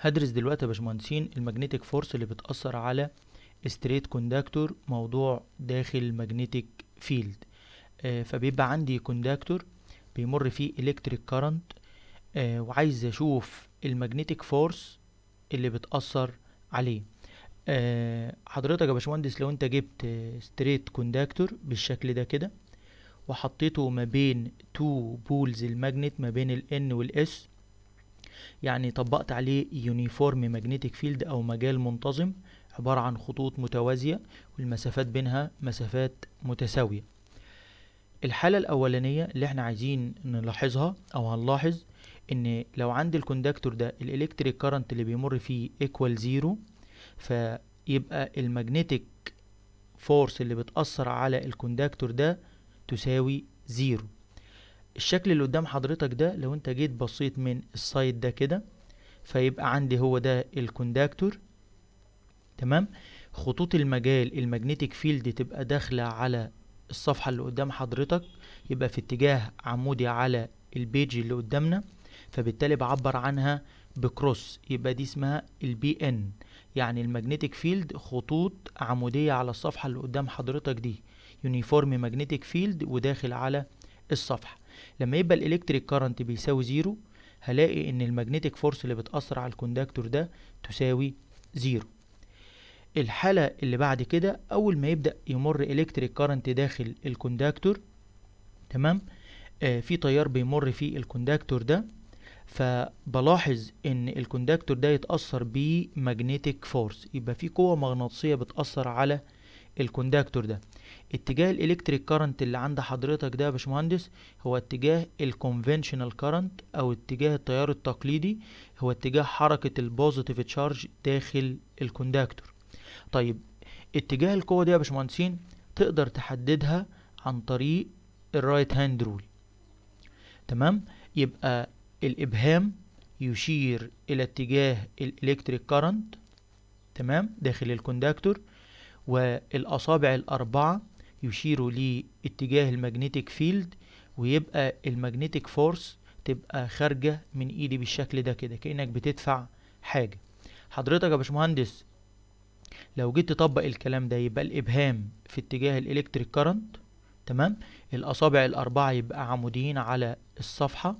هدرس دلوقتي يا باشمهندسين الماجنتيك فورس اللي بتأثر على ستريت كوندكتور موضوع داخل ماجنتيك فيلد آه فبيبقى عندي كوندكتور بيمر فيه الكتريك كارنت آه وعايز اشوف الماجنتيك فورس اللي بتأثر عليه آه حضرتك يا باشمهندس لو انت جبت ستريت كوندكتور بالشكل ده كده وحطيته ما بين تو بولز الماجنت ما بين الان والاس يعني طبقت عليه يونيفورم ماجنتيك فيلد او مجال منتظم عبارة عن خطوط متوازية والمسافات بينها مسافات متساوية الحالة الأولانية اللي احنا عايزين نلاحظها أو هنلاحظ إن لو عند الكوندكتور ده الإلكتريك كارنت اللي بيمر فيه إيكوال زيرو فيبقى الماجنتيك فورس اللي بتأثر على الكوندكتور ده تساوي زيرو الشكل اللي قدام حضرتك ده لو انت جيت بصيت من السايد ده كده فيبقى عندي هو ده الكونداكتور تمام خطوط المجال الماجنتيك فيلد تبقى داخلة على الصفحة اللي قدام حضرتك يبقى في اتجاه عمودي على البيج اللي قدامنا فبالتالي بعبر عنها بكروس يبقى دي اسمها البي ان يعني الماجنتيك فيلد خطوط عمودية على الصفحة اللي قدام حضرتك دي يونيفورم ماجنتيك فيلد وداخل على الصفحة لما يبقى الالكتريك كارنت بيساوي زيرو هلاقي ان المagnetic فورس اللي بتأثر على الكوندكتور ده تساوي زيرو الحالة اللي بعد كده أول ما يبدأ يمر إلكتريك كارنت داخل الكوندكتور تمام آه في تيار بيمر في الكوندكتور ده فبلاحظ إن الكوندكتور ده يتأثر بمagnetic فورس يبقى في قوة مغناطيسية بتأثر على الكونداكتور ده اتجاه الالكتريك كارنت اللي عند حضرتك ده يا باشمهندس هو اتجاه الكونفنشنال كارنت او اتجاه التيار التقليدي هو اتجاه حركة البوزيتيف تشارج داخل الكونداكتور طيب اتجاه القوة دي يا باشمهندسين تقدر تحددها عن طريق الرايت هاند رول تمام يبقى الابهام يشير الى اتجاه الالكتريك كارنت تمام داخل الكونداكتور والأصابع الأربعة يشيروا لاتجاه المagnetic فيلد ويبقى المagnetic فورس تبقى خارجة من إيدي بالشكل ده كده كأنك بتدفع حاجة حضرتك يا باشمهندس لو جيت تطبق الكلام ده يبقى الإبهام في اتجاه الإلكتريك كارنت تمام الأصابع الأربعة يبقى عموديين على الصفحة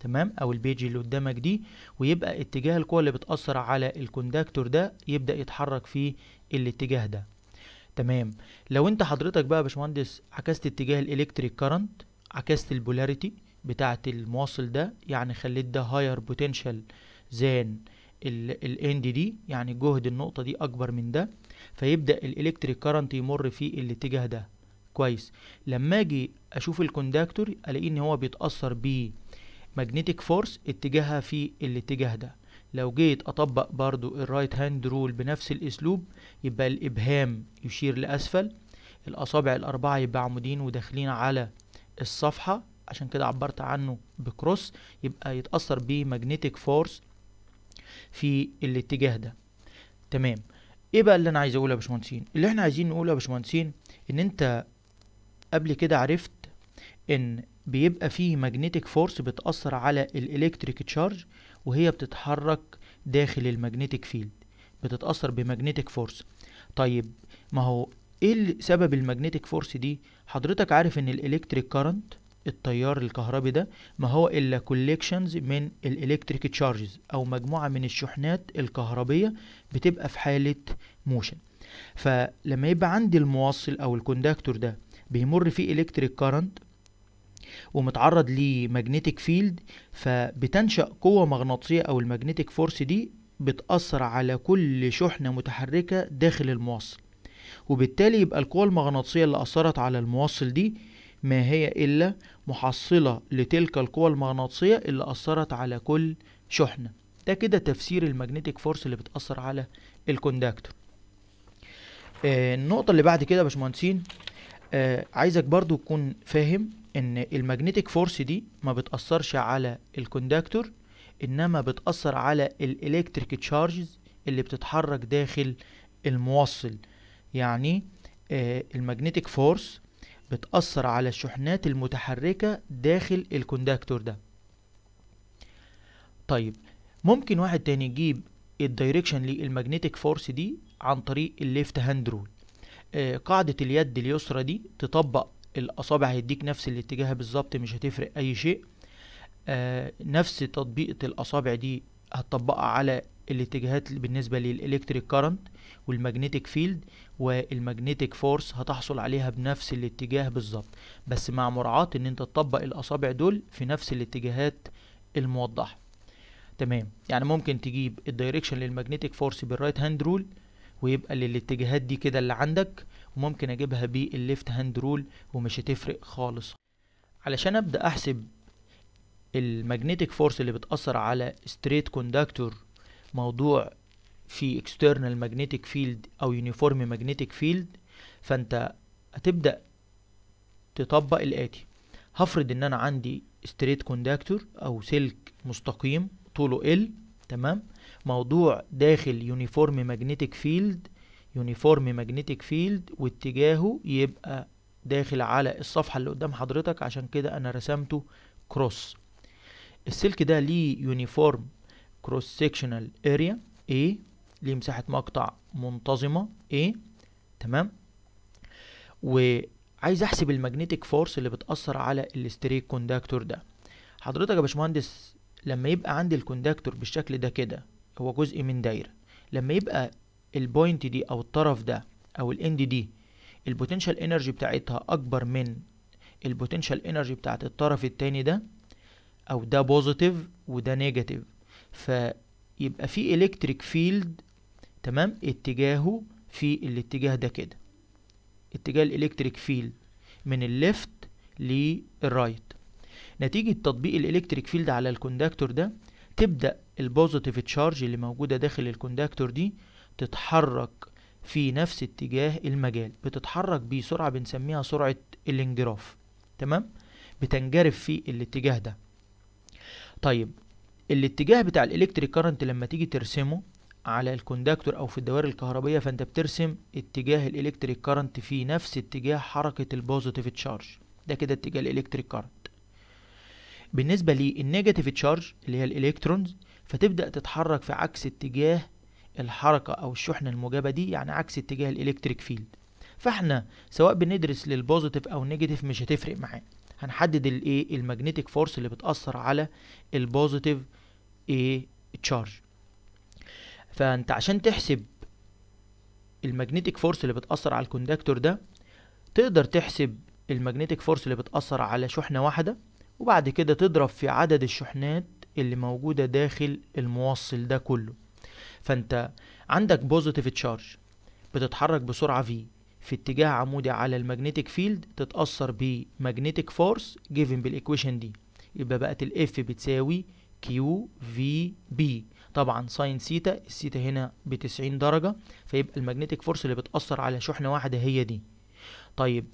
تمام او البيج اللي قدامك دي ويبقى اتجاه القوه اللي بتاثر على الكوندكتور ده يبدا يتحرك في الاتجاه ده تمام لو انت حضرتك بقى يا باشمهندس عكست اتجاه الالكتريك كارنت عكست البولاريتي بتاعه المواصل ده يعني خليت ده هاير بوتنشال زان الان دي يعني جهد النقطه دي اكبر من ده فيبدا الالكتريك كارنت يمر في الاتجاه ده كويس لما اجي اشوف الكونداكتور الاقي ان هو بيتاثر ب ماجنتيك فورس اتجاهها في الاتجاه ده لو جيت اطبق برضو الرايت هاند رول بنفس الاسلوب يبقى الابهام يشير لاسفل الاصابع الاربعه يبقى عمودين وداخلين على الصفحه عشان كده عبرت عنه بكروس يبقى يتاثر بمagnetic فورس في الاتجاه ده تمام ايه بقى اللي انا عايز اقوله يا باشمهندسين اللي احنا عايزين نقوله يا باشمهندسين ان انت قبل كده عرفت ان بيبقى فيه ماجنتيك فورس بتأثر على الالكتريك تشارج وهي بتتحرك داخل الماجنتيك فيلد بتتأثر بماجنتيك فورس طيب ما هو ايه سبب الماجنتيك فورس دي حضرتك عارف ان الالكتريك كارنت التيار الكهربي ده ما هو الا كوليكشنز من الالكتريك تشارجز او مجموعه من الشحنات الكهربيه بتبقى في حاله موشن فلما يبقى عندي الموصل او الكوندكتور ده بيمر فيه الكتريك كارنت ومتعرض لماجنتيك فيلد فبتنشأ قوة مغناطيسية أو الماجنتيك فورس دي بتأثر على كل شحنة متحركة داخل المواصل وبالتالي يبقى القوة المغناطيسية اللي أثرت على المواصل دي ما هي إلا محصلة لتلك القوة المغناطيسية اللي أثرت على كل شحنة ده كده تفسير الماجنتيك فورس اللي بتأثر على الكوندكتور آه النقطة اللي بعد كده يا باشمهندسين آه عايزك برضو تكون فاهم ان المagnetic فورس دي ما بتأثرش على الكوندكتور انما بتأثر على الالكتريك تشارجز اللي بتتحرك داخل الموصل يعني آه فورس بتأثر على الشحنات المتحركة داخل الكوندكتور ده طيب ممكن واحد تاني يجيب الدايركشن للمagnetic فورس دي عن طريق الليفت هاند رول قاعدة اليد اليسرى دي تطبق الاصابع هيديك نفس الاتجاه بالظبط مش هتفرق اي شيء آه نفس تطبيقة الاصابع دي هتطبقها على الاتجاهات بالنسبة للإلكتريك كارنت والماجنتيك فيلد والماجنتيك فورس هتحصل عليها بنفس الاتجاه بالظبط بس مع مراعاة ان انت تطبق الاصابع دول في نفس الاتجاهات الموضحة تمام يعني ممكن تجيب الدايركشن للماجنتيك فورس بالرايت هاند رول ويبقى للاتجاهات دي كده اللي عندك وممكن اجيبها بالليفت هاند رول ومش هتفرق خالص علشان ابدا احسب الماجنتيك فورس اللي بتاثر على ستريت كوندكتور موضوع في اكسترنال ماجنتيك فيلد او يونيفورم ماجنتيك فيلد فانت هتبدا تطبق الاتي هفرض ان انا عندي ستريت كوندكتور او سلك مستقيم طوله ال تمام موضوع داخل يونيفورم ماجنتيك فيلد يونيفورم ماجنتيك فيلد واتجاهه يبقى داخل على الصفحة اللي قدام حضرتك عشان كده انا رسمته كروس السلك ده ليه يونيفورم كروس سيكشنال اريا A ليه مساحة مقطع منتظمة A تمام وعايز احسب الماجنتيك فورس اللي بتأثر على الاستريك كوندكتور ده حضرتك يا باشمهندس لما يبقى عندي الكوندكتور بالشكل ده كده هو جزء من دايرة لما يبقى البوينت دي او الطرف ده او الاند دي البوتنشال انرجي بتاعتها اكبر من البوتنشال انرجي بتاعت الطرف التاني ده او ده بوزيتيف وده نيجاتيف فيبقى في الكتريك فيلد تمام اتجاهه في الاتجاه ده كده اتجاه الالكتريك فيلد من الليفت للرايت نتيجة تطبيق الالكتريك فيلد على الكوندكتور ده تبدأ البوزيتيف تشارج اللي موجودة داخل الكوندكتور دي تتحرك في نفس اتجاه المجال بتتحرك بسرعة بنسميها سرعة الانجراف تمام بتنجرف في الاتجاه ده طيب الاتجاه بتاع الالكتريك كارنت لما تيجي ترسمه على الكوندكتور او في الدوائر الكهربيه فانت بترسم اتجاه الالكتريك كارنت في نفس اتجاه حركه البوزيتيف تشارج ده كده اتجاه الالكتريك كارنت بالنسبه للنيجاتيف تشارج اللي هي الالكترونز فتبدأ تتحرك في عكس اتجاه الحركة أو الشحنة الموجبة دي يعني عكس اتجاه الإلكتريك فيلد فاحنا سواء بندرس للبوزيتيف أو نيجاتيف مش هتفرق معاه هنحدد الايه الماجنتيك فورس اللي بتأثر على البوزيتيف ايه تشارج فانت عشان تحسب الماجنتيك فورس اللي بتأثر على الكوندكتور ده تقدر تحسب الماجنتيك فورس اللي بتأثر على شحنة واحدة وبعد كده تضرب في عدد الشحنات اللي موجودة داخل الموصل ده كله فانت عندك بوزيتيف تشارج بتتحرك بسرعة في في اتجاه عمودي على المagnetic فيلد تتأثر بمagnetic فورس جيفن بالإيكويشن دي يبقى بقت الاف بتساوي كيو في بي طبعا ساين سيتا السيتا هنا بتسعين درجة فيبقى المagnetic فورس اللي بتأثر على شحنة واحدة هي دي طيب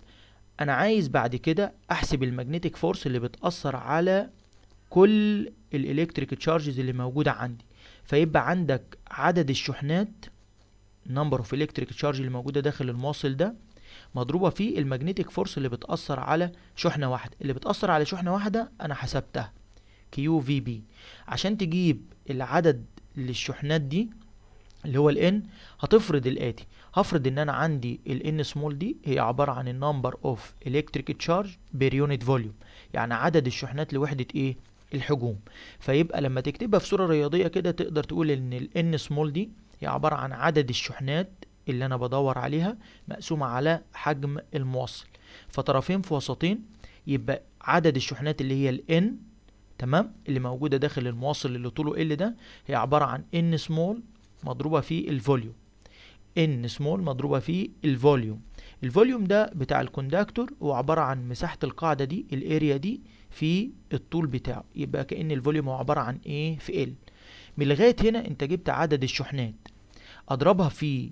انا عايز بعد كده احسب المagnetic فورس اللي بتأثر على كل الالكتريك تشارجز اللي موجوده عندي فيبقى عندك عدد الشحنات نمبر اوف الكتريك تشارج اللي موجوده داخل المواصل ده مضروبه في الماجنتيك فورس اللي بتاثر على شحنه واحده اللي بتاثر على شحنه واحده انا حسبتها كيو في بي عشان تجيب العدد للشحنات دي اللي هو الان هتفرض الاتي هفرض ان انا عندي الان سمول دي هي عباره عن النمبر اوف الكتريك تشارج بير يونت فوليوم يعني عدد الشحنات لوحده ايه الحجوم فيبقى لما تكتبها في صورة رياضية كده تقدر تقول ان ال N small دي هي عبارة عن عدد الشحنات اللي انا بدور عليها مقسومة على حجم الموصل فطرفين في وسطين يبقى عدد الشحنات اللي هي ال N تمام اللي موجودة داخل الموصل اللي طوله L ده هي عبارة عن N small مضروبة في الفوليوم N small مضروبة في الفوليوم الفوليوم ده بتاع الكونداكتور هو عبارة عن مساحة القاعدة دي الاريا دي في الطول بتاعه يبقى كأن الفوليوم هو عبارة عن ايه في ال من لغاية هنا انت جبت عدد الشحنات اضربها في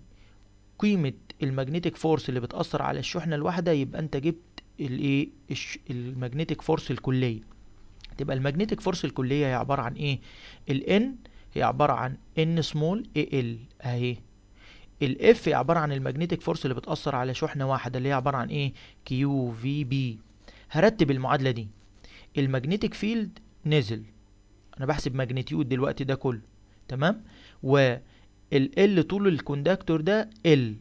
قيمة الماجنتيك فورس اللي بتأثر على الشحنة الواحدة يبقى انت جبت الايه الماجنتيك فورس الكلية تبقى الماجنتيك فورس الكلية هي عبارة عن ايه n هي عبارة عن ان سمول اي ال اهي الاف هي عبارة عن الماجنتيك فورس اللي بتأثر على شحنة واحدة اللي هي عبارة عن ايه كيو في بي هرتب المعادلة دي المagnetic فيلد نزل انا بحسب ماجنتيود دلوقتي ده كله تمام وال ال طول الكوندكتور ده ال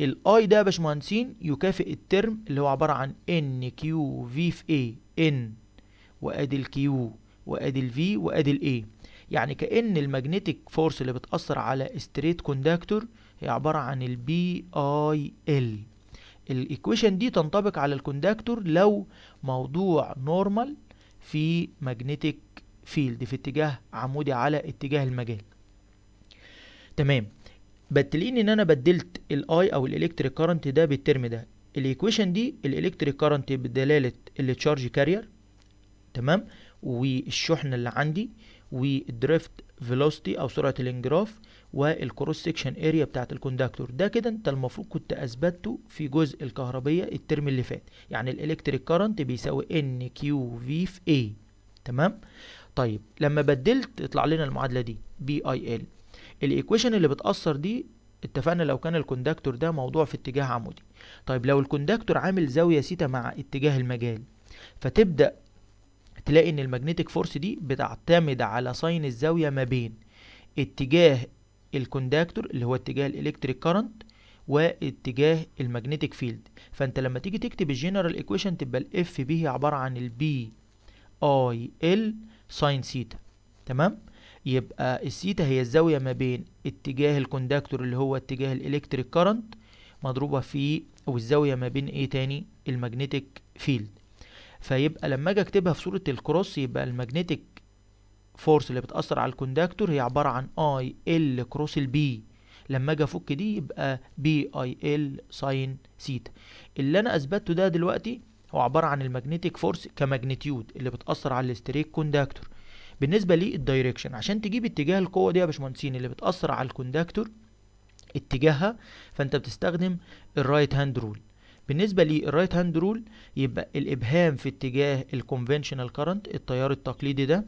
الاي ده يا باشمهندسين يكافئ الترم اللي هو عباره عن ان كيو في في اي ان وادي الكيو وادي الفي وادي الاي يعني كان الماجنتيك فورس اللي بتاثر على ستريت كوندكتور هي عباره عن البي اي ال الايكويشن دي تنطبق على الكوندكتور لو موضوع نورمال في ماجنتيك فيلد في اتجاه عمودي على اتجاه المجال تمام بدلين ان انا بدلت الاي او الالكتريك كارنت ده بالترم ده الايكويشن دي الالكتريك كارنت بدلاله التشارج كارير تمام والشحنه اللي عندي والدريفت فيلوسيتي او سرعه الانجراف والكروس سكشن اريا بتاعت الكوندكتور ده كده انت المفروض كنت اثبته في جزء الكهربيه الترم اللي فات يعني الالكتريك كارنت بيساوي ان كيو في في اي تمام طيب لما بدلت اطلع لنا المعادله دي بي اي ال الايكويشن اللي بتاثر دي اتفقنا لو كان الكوندكتور ده موضوع في اتجاه عمودي طيب لو الكوندكتور عامل زاويه سيتا مع اتجاه المجال فتبدا تلاقي ان الماجنتيك فورس دي بتعتمد على ساين الزاويه ما بين اتجاه الكونداكتور اللي هو اتجاه الالكتريك كارنت واتجاه الماجنتيك فيلد فانت لما تيجي تكتب الجنرال ايكويشن تبقى الاف بي هي عباره عن البي اي ال ساين سيتا تمام يبقى السيتا هي الزاويه ما بين اتجاه الكونداكتور اللي هو اتجاه الالكتريك كارنت مضروبه في والزاويه ما بين ايه تاني الماجنتيك فيلد فيبقى لما اجي اكتبها في صوره الكروس يبقى الماجنتيك فورس اللي بتأثر على الكوندكتور هي عبارة عن اي ال كروس البي لما اجي افك دي يبقى بي اي ال ساين سيتا اللي انا اثبته ده دلوقتي هو عبارة عن الماجنتيك فورس كماجنتيود اللي بتأثر على الاستريك كوندكتور بالنسبة للدايركشن عشان تجيب اتجاه القوة دي يا باشمهندسين اللي بتأثر على الكوندكتور اتجاهها فانت بتستخدم الرايت هاند رول بالنسبة للرايت هاند رول يبقى الإبهام في اتجاه الكونفنشنال كارنت التيار التقليدي ده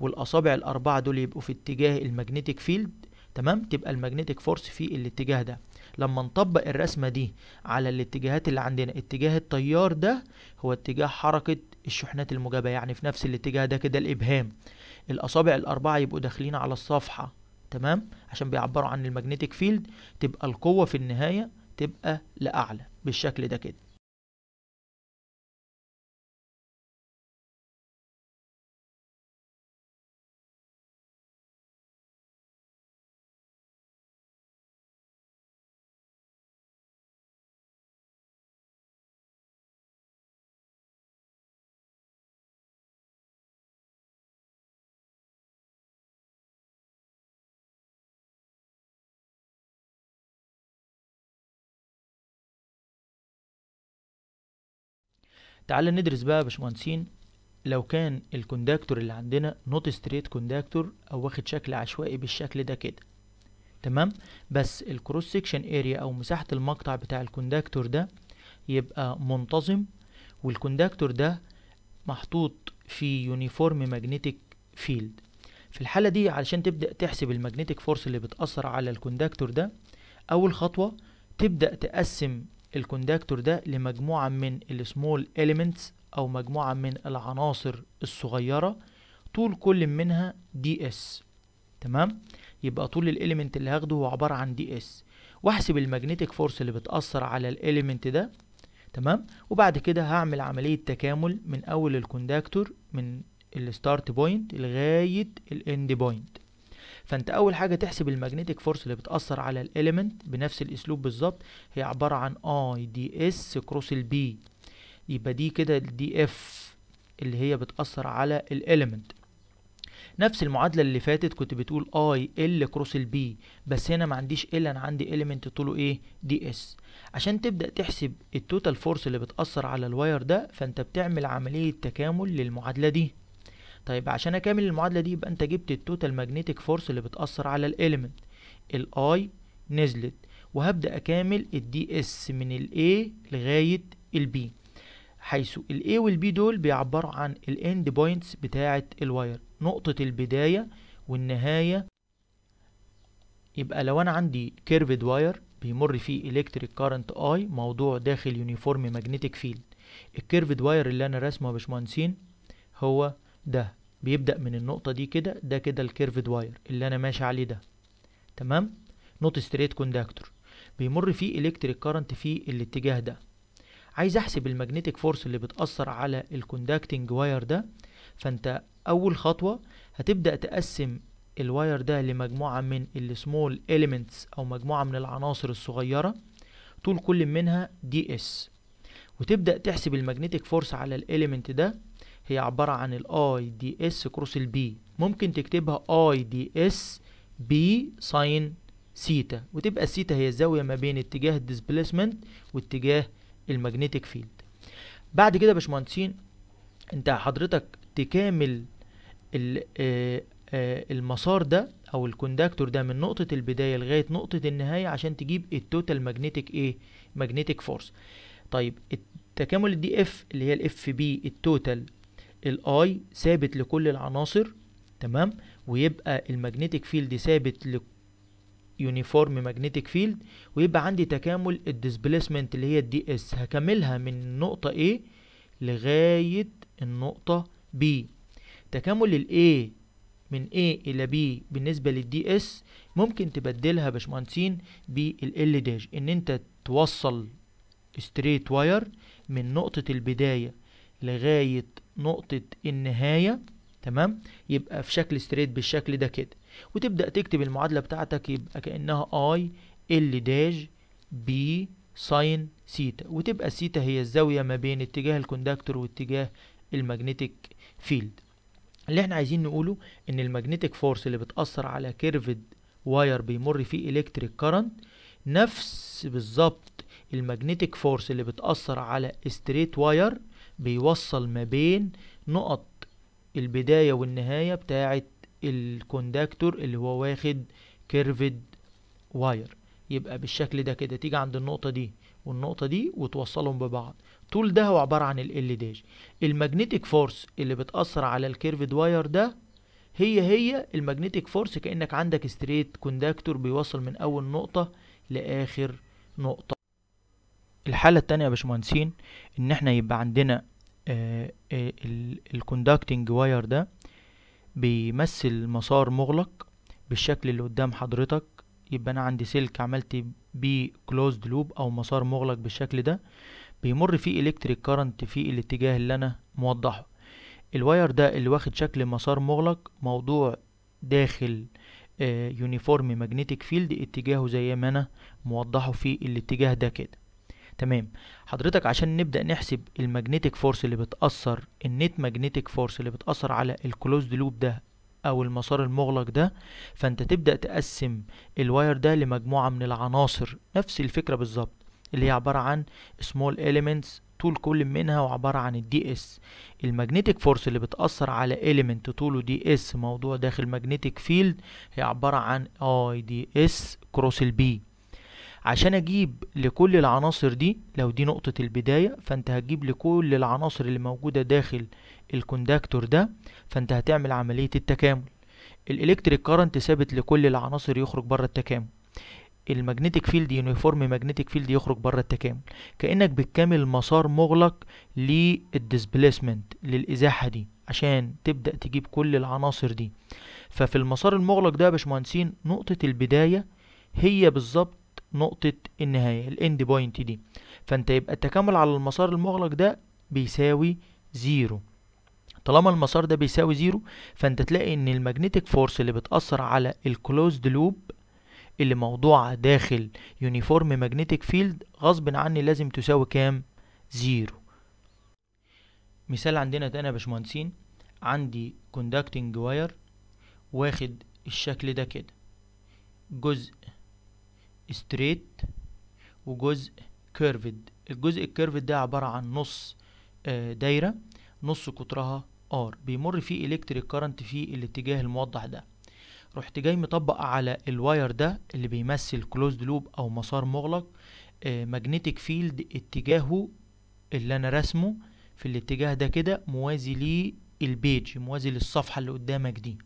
والاصابع الاربعه دول يبقوا في اتجاه الماجنتيك فيلد تمام تبقى الماجنتيك فورس في الاتجاه ده لما نطبق الرسمه دي على الاتجاهات اللي عندنا اتجاه التيار ده هو اتجاه حركه الشحنات الموجبه يعني في نفس الاتجاه ده كده الابهام الاصابع الاربعه يبقوا داخلين على الصفحه تمام عشان بيعبروا عن الماجنتيك فيلد تبقى القوه في النهايه تبقى لاعلى بالشكل ده كده تعال ندرس بقى يا باشمهندسين لو كان الكونداكتور اللي عندنا نوت ستريت كوندكتور او واخد شكل عشوائي بالشكل ده كده تمام بس الكروس سكشن اريا او مساحه المقطع بتاع الكونداكتور ده يبقى منتظم والكوندكتور ده محطوط في يونيفورم ماجنتيك فيلد في الحالة دي علشان تبدأ تحسب الماجنتيك فورس اللي بتأثر على الكونداكتور ده أول خطوة تبدأ تقسم الكونداكتور ده لمجموعة من السمول elements أو مجموعة من العناصر الصغيرة طول كل منها دي اس تمام يبقى طول الاليمنت اللي هاخده هو عبارة عن دي اس واحسب الماجنتيك فورس اللي بتأثر على الاليمنت ده تمام وبعد كده هعمل عملية تكامل من أول الكونداكتور من الستارت بوينت لغاية الاند بوينت فانت اول حاجه تحسب الماجنتيك فورس اللي بتاثر على الاليمنت بنفس الاسلوب بالظبط هي عباره عن اي دي اس كروس البي يبقى دي كده الدي اف اللي هي بتاثر على الاليمنت نفس المعادله اللي فاتت كنت بتقول اي ال كروس البي بس هنا ما عنديش ال انا عندي اليمنت طوله ايه دي اس عشان تبدا تحسب التوتال فورس اللي بتاثر على الواير ده فانت بتعمل عمليه تكامل للمعادله دي طيب عشان اكمل المعادله دي يبقى انت جبت التوتال ماجنتيك فورس اللي بتاثر على الاليمنت الاي نزلت وهبدا اكامل الدي اس من الاي لغايه البي حيث الاي والبي دول بيعبروا عن الاند بوينتس بتاعه الواير نقطه البدايه والنهايه يبقى لو انا عندي كيرفد واير بيمر فيه الكتريك كارنت اي موضوع داخل يونيفورم ماجنتيك فيلد الكيرفد واير اللي انا راسمه يا باشمهندسين هو ده بيبدأ من النقطة دي كده ده كده الكيرفد واير اللي أنا ماشي عليه ده تمام نوت ستريت كوندكتور بيمر فيه الكتريك كارنت في الاتجاه ده عايز احسب المagnetic فورس اللي بتأثر على الكوندكتنج واير ده فانت اول خطوة هتبدأ تقسم الواير ده لمجموعة من السمول elements او مجموعة من العناصر الصغيرة طول كل منها دي اس وتبدأ تحسب المagnetic فورس على الاليمنت ده هي عبارة عن I دي اس كروس B ممكن تكتبها اي دي اس بي ساين سيتا وتبقى السيتا هي الزاوية ما بين اتجاه الديسبليسمنت واتجاه الماجنتيك فيلد بعد كده يا باشمهندسين انت حضرتك تكامل آه، آه، المسار ده او الكوندكتور ده من نقطة البداية لغاية نقطة النهاية عشان تجيب التوتال ماجنتيك ايه ماجنتيك فورس طيب التكامل الدي اف اللي هي الاف بي التوتال الاي ثابت لكل العناصر تمام ويبقى الماجنتيك فيلد ثابت ل يونيفورم ماجنتيك فيلد ويبقى عندي تكامل الديسبليسمنت اللي هي الدي اس هكملها من النقطة A لغاية النقطة B تكامل ال A من A إلى B بالنسبة للدي اس ممكن تبدلها يا باشمهندسين بال داش إن أنت توصل ستريت واير من نقطة البداية لغاية نقطة النهاية تمام يبقى في شكل ستريت بالشكل ده كده وتبدأ تكتب المعادلة بتاعتك يبقى كأنها اي ال داش بي ساين سيتا وتبقى سيتا هي الزاوية ما بين اتجاه الكوندكتور واتجاه الماجنتيك فيلد اللي احنا عايزين نقوله ان الماجنتيك فورس اللي بتأثر على كيرفد واير بيمر فيه الكتريك كارنت نفس بالظبط الماجنتيك فورس اللي بتأثر على ستريت واير بيوصل ما بين نقط البداية والنهاية بتاعة الكوندكتور اللي هو واخد كيرفد واير يبقى بالشكل ده كده تيجي عند النقطة دي والنقطة دي وتوصلهم ببعض طول ده هو عبارة عن ال داش المagnetic فورس اللي بتأثر على الكيرفد واير ده هي هي المagnetic فورس كأنك عندك ستريت كوندكتور بيوصل من أول نقطة لآخر نقطة الحالة التانية يا باشمهندسين إن إحنا يبقى عندنا آه، آه، الكوندكتنج واير ده بيمثل مسار مغلق بالشكل اللي قدام حضرتك يبقى انا عندي سلك عملت بيه كلوزد لوب او مسار مغلق بالشكل ده بيمر فيه الكتريك كارنت في الاتجاه اللي انا موضحه الواير ده اللي واخد شكل مسار مغلق موضوع داخل يونيفورم ماجنتيك فيلد اتجاهه زي ما انا موضحه في الاتجاه ده كده تمام حضرتك عشان نبدأ نحسب الماجنتيك فورس اللي بتأثر النت ماجنتيك فورس اللي بتأثر على الكلوزد لوب ده أو المسار المغلق ده فأنت تبدأ تقسم الواير ده لمجموعة من العناصر نفس الفكرة بالظبط اللي هي عبارة عن سمول اليمنتس طول كل منها وعبارة عن الدي اس الماجنتيك فورس اللي بتأثر على اليمنت طوله دي اس موضوع داخل ماجنتيك فيلد هي عبارة عن اي دي اس كروس البي عشان اجيب لكل العناصر دي لو دي نقطة البداية فانت هتجيب لكل العناصر اللي موجودة داخل الكوندكتور ده فانت هتعمل عملية التكامل الالكتريك كارنت ثابت لكل العناصر يخرج بره التكامل الماجنتيك فيلد يونيفورم ماجنتيك فيلد يخرج بره التكامل كانك بتكامل مسار مغلق للديسبيسمنت للازاحه دي عشان تبدا تجيب كل العناصر دي ففي المسار المغلق ده يا باشمهندسين نقطه البدايه هي بالظبط نقطة النهاية الاند بوينت دي فانت يبقى التكامل على المسار المغلق ده بيساوي زيرو طالما المسار ده بيساوي زيرو فانت تلاقي ان الماجنتيك فورس اللي بتأثر على الكلوزد لوب اللي موضوعة داخل يونيفورم ماجنتيك فيلد غصب عني لازم تساوي كام زيرو مثال عندنا تاني يا باشمهندسين عندي كوندكتنج واير واخد الشكل ده كده جزء ستريت وجزء كيرفد الجزء الكيرفد ده عبارة عن نص آه، دايرة نص قطرها ار بيمر فيه الكتريك كارنت في الاتجاه الموضح ده رحت جاي مطبق على الواير ده اللي بيمثل كلوزد لوب او مسار مغلق ماجنتيك آه، فيلد اتجاهه اللي انا رسمه في الاتجاه ده كده موازي للبيج موازي للصفحة اللي قدامك دي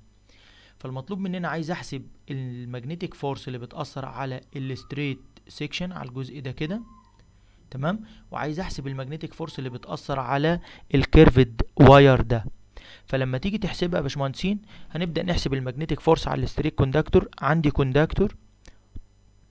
فالمطلوب مننا عايز احسب المagnetic فورس اللي بتأثر على الستريت سيكشن على الجزء ده كده تمام وعايز احسب المagnetic فورس اللي بتأثر على الكيرفد واير ده فلما تيجي تحسبها يا باشمهندسين هنبدأ نحسب المagnetic فورس على الستريت كوندكتور عندي كوندكتور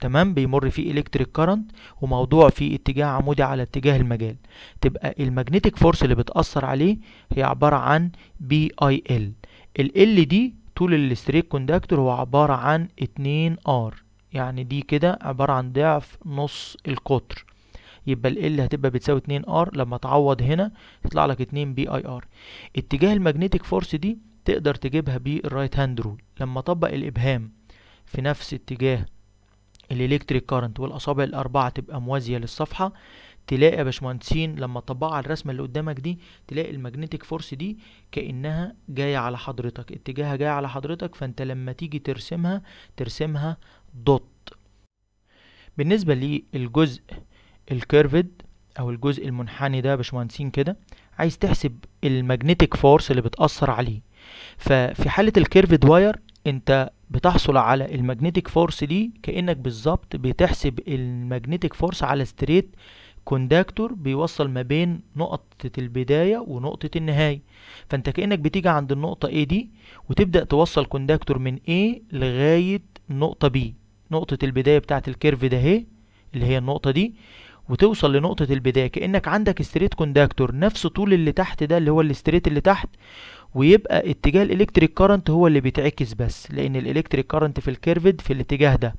تمام بيمر فيه الكتريك كارنت وموضوع فيه اتجاه عمودي على اتجاه المجال تبقى المagnetic فورس اللي بتأثر عليه هي عبارة عن بي اي ال ال دي طول الستريت كوندكتور هو عبارة عن اتنين ار يعني دي كده عبارة عن ضعف نص القطر يبقى ال L هتبقى بتساوي اتنين ار لما تعوض هنا يطلع لك اتنين بي اي ار اتجاه الماجنتيك فورس دي تقدر تجيبها بالرايت هاند رول لما اطبق الابهام في نفس اتجاه الالكتريك كارنت والاصابع الاربعه تبقى موازيه للصفحه تلاقي يا باشمهندسين لما تطبقها على الرسمه اللي قدامك دي تلاقي الماجنتيك فورس دي كانها جايه على حضرتك اتجاهها جاي على حضرتك فانت لما تيجي ترسمها ترسمها دوت بالنسبه للجزء الكيرفد او الجزء المنحني ده يا باشمهندسين كده عايز تحسب الماجنتيك فورس اللي بتاثر عليه ففي حاله الكيرفد واير انت بتحصل على الماجنتيك فورس دي كانك بالظبط بتحسب الماجنتيك فورس على ستريت كونداكتور بيوصل ما بين نقطة البداية ونقطة النهاية فانت كأنك بتيجي عند النقطة A دي وتبدأ توصل كونداكتور من A لغاية نقطة B نقطة البداية بتاعة الكيرف ده هي اللي هي النقطة دي وتوصل لنقطة البداية كأنك عندك ستريت كونداكتور نفس طول اللي تحت ده اللي هو الستريت اللي تحت ويبقى اتجاه الالكتريك كارنت هو اللي بيتعكس بس لأن الالكتريك كارنت في الكيرفد في الاتجاه ده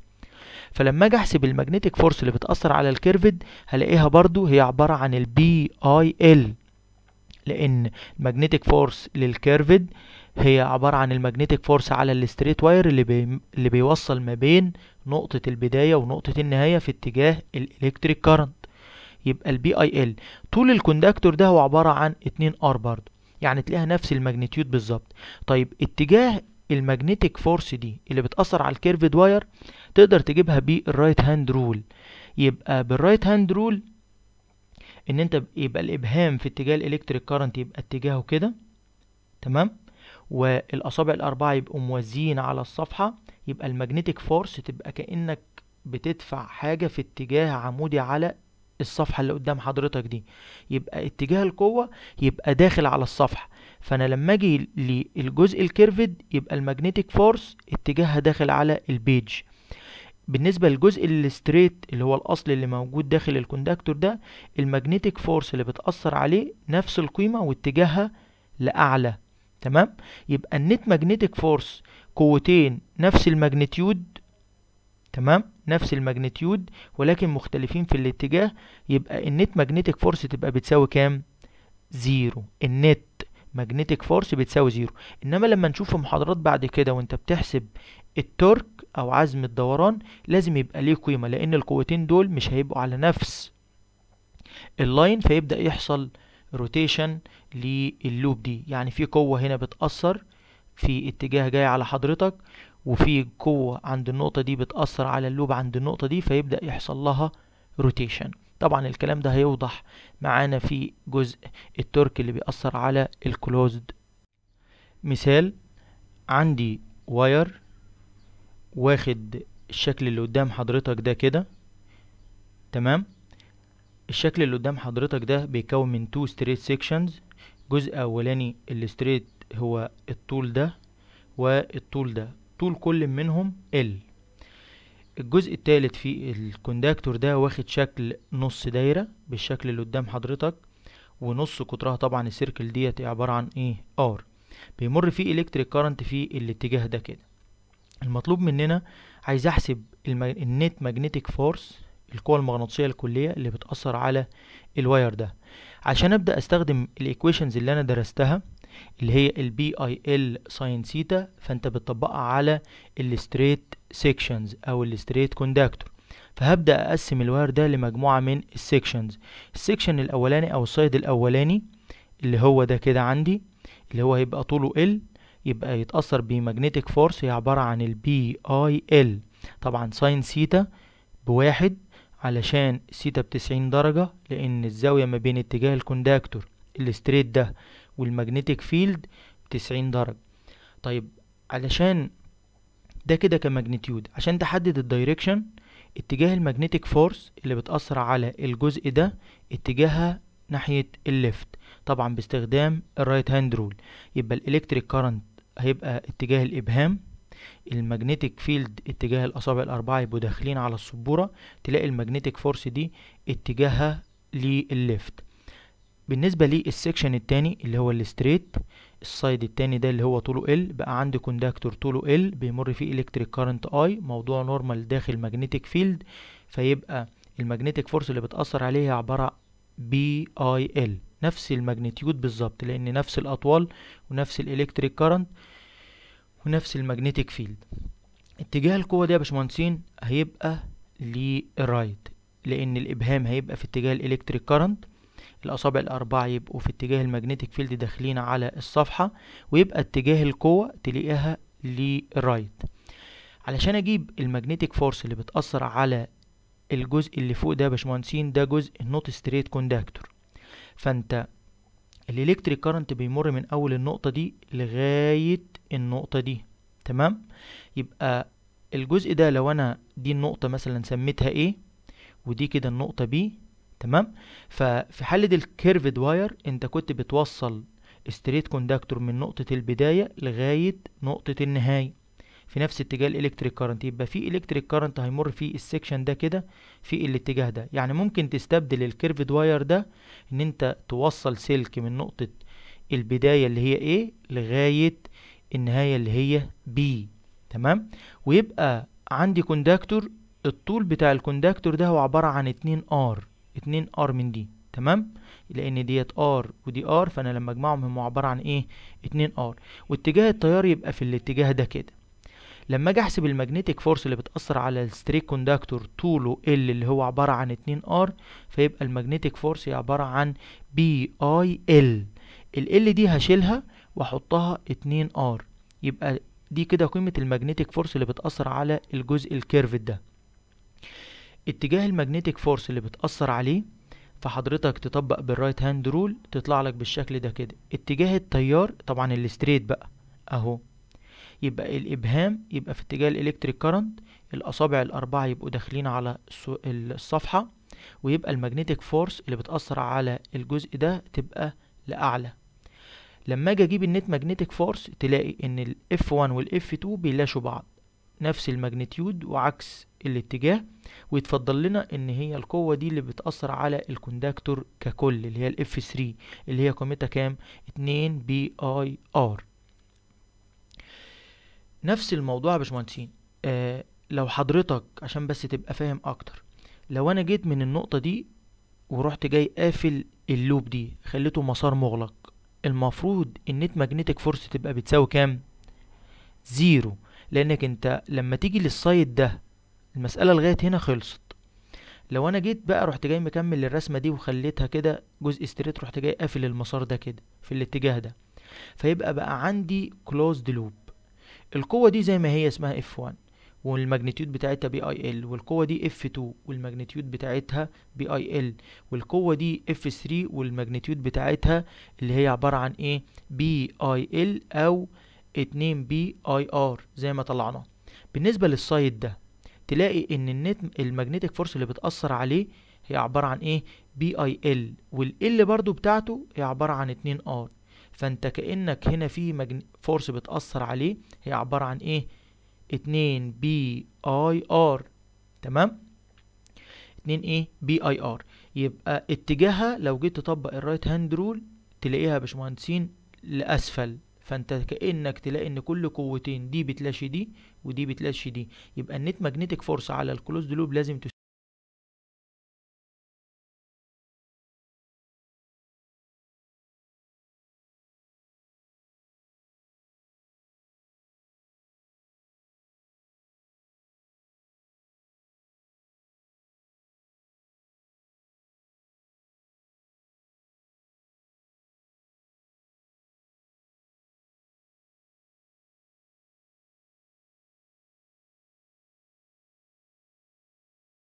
فلما اجي احسب الماجنتيك فورس اللي بتأثر على الكيرفد هلاقيها برضو هي عبارة عن البي اي ال لان الماجنتيك فورس للكيرفد هي عبارة عن الماجنتيك فورس على الستريت واير اللي, بي... اللي بيوصل ما بين نقطة البداية ونقطة النهاية في اتجاه الالكتريك كارنت يبقى البي اي ال طول الكوندكتور ده هو عبارة عن 2 ار برضو يعني تلاقيها نفس الماجنتيود بالظبط طيب اتجاه الماجنتيك فورس دي اللي بتأثر على الكيرفد واير تقدر تجيبها بالرايت هاند رول يبقى بالرايت هاند رول ان انت يبقى الابهام في اتجاه الالكتريك كارنت يبقى اتجاهه كده تمام والاصابع الاربعه يبقوا موازيين على الصفحه يبقى الماجنتيك فورس تبقى كانك بتدفع حاجه في اتجاه عمودي على الصفحه اللي قدام حضرتك دي يبقى اتجاه القوه يبقى داخل على الصفحه فانا لما اجي للجزء الكيرفد يبقى الماجنتيك فورس اتجاهها داخل على البيج بالنسبة للجزء الستريت اللي هو الأصل اللي موجود داخل الكوندكتور ده الماجنتيك فورس اللي بتأثر عليه نفس القيمة واتجاهها لأعلى تمام يبقى النت ماجنتيك فورس قوتين نفس الماجنتيود تمام نفس الماجنتيود ولكن مختلفين في الاتجاه يبقى النت ماجنتيك فورس تبقى بتساوي كام زيرو النت ماجنتيك فورس بتساوي زيرو انما لما نشوف في محاضرات بعد كده وانت بتحسب التورك او عزم الدوران لازم يبقى ليه قيمة لان القوتين دول مش هيبقوا على نفس اللاين فيبدأ يحصل روتيشن لللوب دي يعني في قوة هنا بتأثر في اتجاه جاي على حضرتك وفي قوة عند النقطة دي بتأثر على اللوب عند النقطة دي فيبدأ يحصل لها روتيشن طبعا الكلام ده هيوضح معانا في جزء التورك اللي بيأثر على الكلوزد مثال عندي واير واخد الشكل اللي قدام حضرتك ده كده تمام الشكل اللي قدام حضرتك ده بيكون من تو ستريت سيكشنز جزء اولاني الستريت هو الطول ده والطول ده طول كل منهم ال الجزء الثالث في الكونداكتور ده واخد شكل نص دايرة بالشكل اللي قدام حضرتك ونص قطرها طبعا السيركل ديت عبارة عن ايه ار بيمر فيه الكتريك كارنت في الاتجاه ده كده المطلوب مننا عايز احسب النت ماجنتيك فورس القوة المغناطيسية الكلية اللي بتأثر على الواير ده عشان ابدأ استخدم الايكويشنز اللي انا درستها اللي هي البي اي ال ساين سيتا فانت بتطبقها على الستريت سيكشنز او الستريت كوندكتور فهبدا اقسم الواير ده لمجموعه من السيكشنز السيكشن الاولاني او السايد الاولاني اللي هو ده كده عندي اللي هو هيبقى طوله ال يبقى يتاثر بماجنتيك فورس هي عباره عن البي اي ال طبعا ساين سيتا بواحد علشان سيتا بتسعين درجة لأن الزاوية ما بين اتجاه الكوندكتور الستريت ده والماجنتيك فيلد تسعين درجة طيب علشان ده كده كماجنتيود عشان تحدد الدايركشن اتجاه الماجنتيك فورس اللي بتأثر على الجزء ده اتجاهها ناحية الليفت طبعا باستخدام الرايت هاند رول يبقى الالكتريك كارنت هيبقى اتجاه الابهام الماجنتيك فيلد اتجاه الاصابع الاربعه يبقوا داخلين على السبوره تلاقي الماجنتيك فورس دي اتجاهها للليفت بالنسبة للسكشن التاني اللي هو الستريت السايد التاني ده اللي هو طوله ال بقى عندي كوندكتور طوله ال بيمر فيه الكتريك كارنت I موضوع نورمال داخل ماجنتيك فيلد فيبقى الماجنتيك فورس اللي بتأثر عليه هي عبارة بي ال نفس الماجنتيود بالظبط لان نفس الاطوال ونفس الالكتريك كارنت ونفس الماجنتيك فيلد اتجاه القوة ده يا باشمهندسين هيبقى للرايت لان الابهام هيبقى في اتجاه الالكتريك كارنت الأصابع الأربعة يبقوا في اتجاه الماجنتيك فيلد داخلين على الصفحة ويبقى اتجاه القوة تلاقيها للرايت علشان أجيب الماجنتيك فورس اللي بتأثر على الجزء اللي فوق ده باشمهندسين ده جزء النوت ستريت كوندكتور فأنت الإلكتريك كارنت بيمر من أول النقطة دي لغاية النقطة دي تمام يبقى الجزء ده لو أنا دي النقطة مثلا سميتها إيه ودي كده النقطة بي تمام ففي حالة الكيرفد واير انت كنت بتوصل ستريت كوندكتور من نقطة البداية لغاية نقطة النهاية في نفس اتجاه الالكتريك كارنت يبقى في الكتريك كارنت هيمر في السكشن ده كده في الاتجاه ده يعني ممكن تستبدل الكيرفد واير ده ان انت توصل سلك من نقطة البداية اللي هي A لغاية النهاية اللي هي B تمام ويبقى عندي كوندكتور الطول بتاع الكوندكتور ده هو عبارة عن 2 R اتنين ار من دي تمام لان ديت ار ودي ار فانا لما اجمعهم هم عباره عن ايه اتنين ار واتجاه التيار يبقى في الاتجاه ده كده لما اجي احسب الماجنتيك فورس اللي بتاثر على الستريك كوندكتور طوله ال اللي هو عباره عن 2 ار فيبقى الماجنتيك فورس هي عباره عن بي اي ال ال دي هشيلها واحطها 2 ار يبقى دي كده قيمه الماجنتيك فورس اللي بتاثر على الجزء الكيرفد ده اتجاه المagnetic فورس اللي بتأثر عليه فحضرتك تطبق بالرايت هاند رول تطلع لك بالشكل ده كده اتجاه التيار طبعا الستريت بقى اهو يبقى الابهام يبقى في اتجاه الالكتريك كارنت الاصابع الاربعه يبقوا داخلين على الصفحه ويبقى المagnetic فورس اللي بتاثر على الجزء ده تبقى لاعلى لما اجي اجيب النت ماجنتيك فورس تلاقي ان الاف 1 والاف 2 بيلاشوا بعض نفس الماجنتيود وعكس الاتجاه ويتفضل لنا ان هي القوة دي اللي بتأثر على الكونداكتور ككل اللي هي ال 3 اللي هي قيمتها كام 2 بي اي ار نفس الموضوع يا باشمهندسين آه لو حضرتك عشان بس تبقى فاهم اكتر لو انا جيت من النقطة دي ورحت جاي قافل اللوب دي خليته مسار مغلق المفروض النت ماجنتيك فورس تبقى بتساوي كام زيرو لانك انت لما تيجي للسايد ده المسألة لغاية هنا خلصت لو انا جيت بقى رحت جاي مكمل الرسمة دي وخليتها كده جزء ستريت رحت جاي قافل المسار ده كده في الاتجاه ده فيبقى بقى عندي closed loop القوة دي زي ما هي اسمها F1 والماجنتيود بتاعتها بي اي ال والقوه دي اف 2 والماجنتيود بتاعتها بي اي ال والقوه دي اف 3 والماجنتيود بتاعتها اللي هي عباره عن ايه بي اي ال او 2 بي اي ار زي ما طلعناه بالنسبة للسايد ده تلاقي ان النت الماجنتيك فورس اللي بتأثر عليه هي عبارة عن ايه بي اي ال والال برضو بتاعته هي عبارة عن 2 ار فانت كأنك هنا في مجن... فورس بتأثر عليه هي عبارة عن ايه 2 بي اي ار تمام 2 ايه بي اي ار يبقى اتجاهها لو جيت تطبق الرايت هاند رول تلاقيها يا باشمهندسين لاسفل فانت كانك تلاقي ان كل قوتين دي بتلاشي دي ودي بتلاشي دي يبقى النت ماجنتيك فورس على الكلوزد لوب لازم